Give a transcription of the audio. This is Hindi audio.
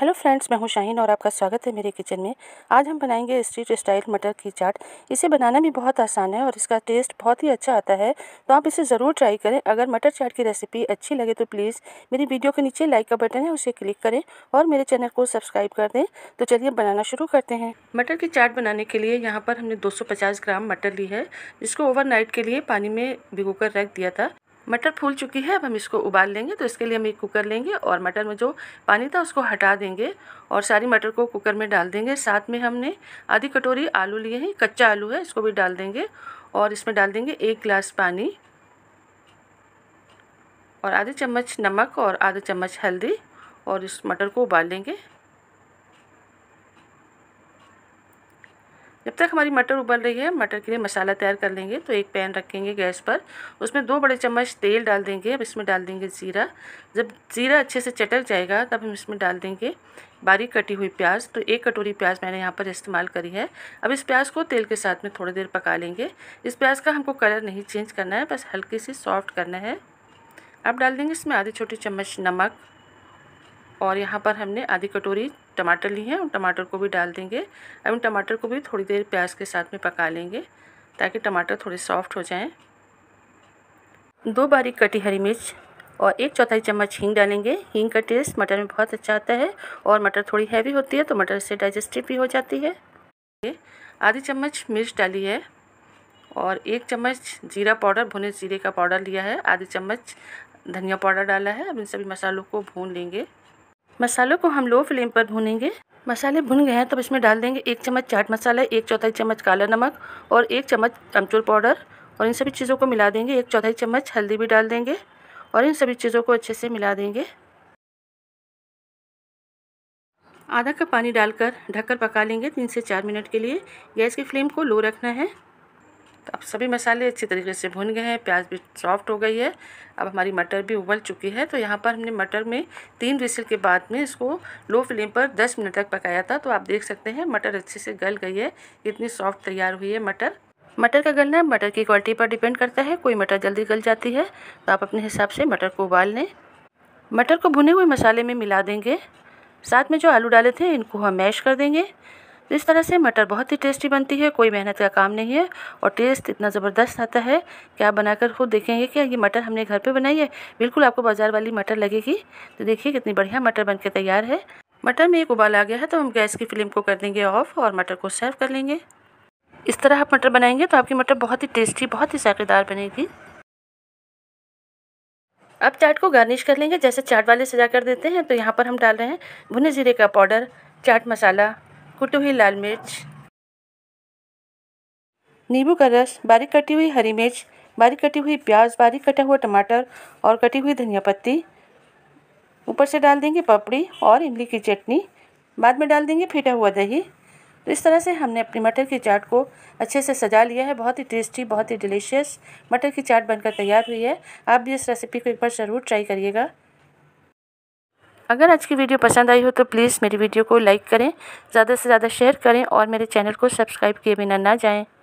हेलो फ्रेंड्स मैं हूं शाहीन और आपका स्वागत है मेरे किचन में आज हम बनाएंगे स्ट्रीट स्टाइल मटर की चाट इसे बनाना भी बहुत आसान है और इसका टेस्ट बहुत ही अच्छा आता है तो आप इसे ज़रूर ट्राई करें अगर मटर चाट की रेसिपी अच्छी लगे तो प्लीज़ मेरी वीडियो के नीचे लाइक का बटन है उसे क्लिक करें और मेरे चैनल को सब्सक्राइब कर दें तो चलिए बनाना शुरू करते हैं मटर की चाट बनाने के लिए यहाँ पर हमने दो ग्राम मटर ली है जिसको ओवर के लिए पानी में भिगो रख दिया था मटर फूल चुकी है अब हम इसको उबाल लेंगे तो इसके लिए हम एक कुकर लेंगे और मटर में जो पानी था उसको हटा देंगे और सारी मटर को कुकर में डाल देंगे साथ में हमने आधी कटोरी आलू लिए हैं कच्चा आलू है इसको भी डाल देंगे और इसमें डाल देंगे एक गिलास पानी और आधे चम्मच नमक और आधा चम्मच हल्दी और इस मटर को उबाल लेंगे जब तक हमारी मटर उबल रही है मटर के लिए मसाला तैयार कर लेंगे तो एक पैन रखेंगे गैस पर उसमें दो बड़े चम्मच तेल डाल देंगे अब इसमें डाल देंगे ज़ीरा जब ज़ीरा अच्छे से चटक जाएगा तब हम इसमें डाल देंगे बारीक कटी हुई प्याज तो एक कटोरी प्याज मैंने यहाँ पर इस्तेमाल करी है अब इस प्याज को तेल के साथ में थोड़ी देर पका लेंगे इस प्याज का हमको कलर नहीं चेंज करना है बस हल्की सी सॉफ्ट करना है अब डाल देंगे इसमें आधी छोटी चम्मच नमक और यहाँ पर हमने आधी कटोरी टमाटर ली है और टमाटर को भी डाल देंगे अब इन टमाटर को भी थोड़ी देर प्याज के साथ में पका लेंगे ताकि टमाटर थोड़े सॉफ्ट हो जाएं दो बारीक कटी हरी मिर्च और एक चौथाई चम्मच हींग डालेंगे हींग का टेस्ट मटर में बहुत अच्छा आता है और मटर थोड़ी हैवी होती है तो मटर से डाइजेस्टिव भी हो जाती है आधी चम्मच मिर्च डाली है और एक चम्मच जीरा पाउडर भुने जीरे का पाउडर लिया है आधी चम्मच धनिया पाउडर डाला है अब इन सभी मसालों को भून लेंगे मसालों को हम लो फ्लेम पर भूनेंगे मसाले भुन गए हैं तब इसमें डाल देंगे एक चम्मच चाट मसाला एक चौथाई चम्मच काला नमक और एक चम्मच अमचूर पाउडर और इन सभी चीज़ों को मिला देंगे एक चौथाई चम्मच हल्दी भी डाल देंगे और इन सभी चीज़ों को अच्छे से मिला देंगे आधा कप पानी डालकर ढककर पका लेंगे तीन से चार मिनट के लिए गैस की फ्लेम को लो रखना है तो अब सभी मसाले अच्छी तरीके से भुन गए हैं प्याज भी सॉफ्ट हो गई है अब हमारी मटर भी उबल चुकी है तो यहाँ पर हमने मटर में तीन विसल के बाद में इसको लो फ्लेम पर दस मिनट तक पकाया था तो आप देख सकते हैं मटर अच्छे से गल गई है इतनी सॉफ्ट तैयार हुई है मटर मटर का गलना मटर की क्वालिटी पर डिपेंड करता है कोई मटर जल्दी गल जाती है तो आप अपने हिसाब से मटर को उबाल लें मटर को भुने हुए मसाले में मिला देंगे साथ में जो आलू डाले थे इनको हम मैश कर देंगे इस तरह से मटर बहुत ही टेस्टी बनती है कोई मेहनत का काम नहीं है और टेस्ट इतना ज़बरदस्त आता है कि आप बनाकर खुद देखेंगे कि ये मटर हमने घर पे बनाई है बिल्कुल आपको बाज़ार वाली मटर लगेगी तो देखिए कितनी बढ़िया मटर बन के तैयार है मटर में एक उबाल आ गया है तो हम गैस की फ्लेम को कर देंगे ऑफ़ और मटर को सर्व कर लेंगे इस तरह आप मटर बनाएंगे तो आपकी मटर बहुत ही टेस्टी बहुत ही साकेदार बनेगी अब चाट को गार्निश कर लेंगे जैसे चाट वाले सजा कर देते हैं तो यहाँ पर हम डाल रहे हैं भुने जीरे का पाउडर चाट मसाला कुटी हुई लाल मिर्च नींबू का रस बारीक कटी हुई हरी मिर्च बारीक कटी हुई प्याज बारीक कटा हुआ टमाटर और कटी हुई धनिया पत्ती ऊपर से डाल देंगे पपड़ी और इमली की चटनी बाद में डाल देंगे फीटा हुआ दही तो इस तरह से हमने अपनी मटर की चाट को अच्छे से सजा लिया है बहुत ही टेस्टी बहुत ही डिलीशियस मटर की चाट बनकर तैयार हुई है आप भी इस रेसिपी को एक बार ज़रूर ट्राई करिएगा अगर आज की वीडियो पसंद आई हो तो प्लीज़ मेरी वीडियो को लाइक करें ज़्यादा से ज़्यादा शेयर करें और मेरे चैनल को सब्सक्राइब किए बिना ना जाएं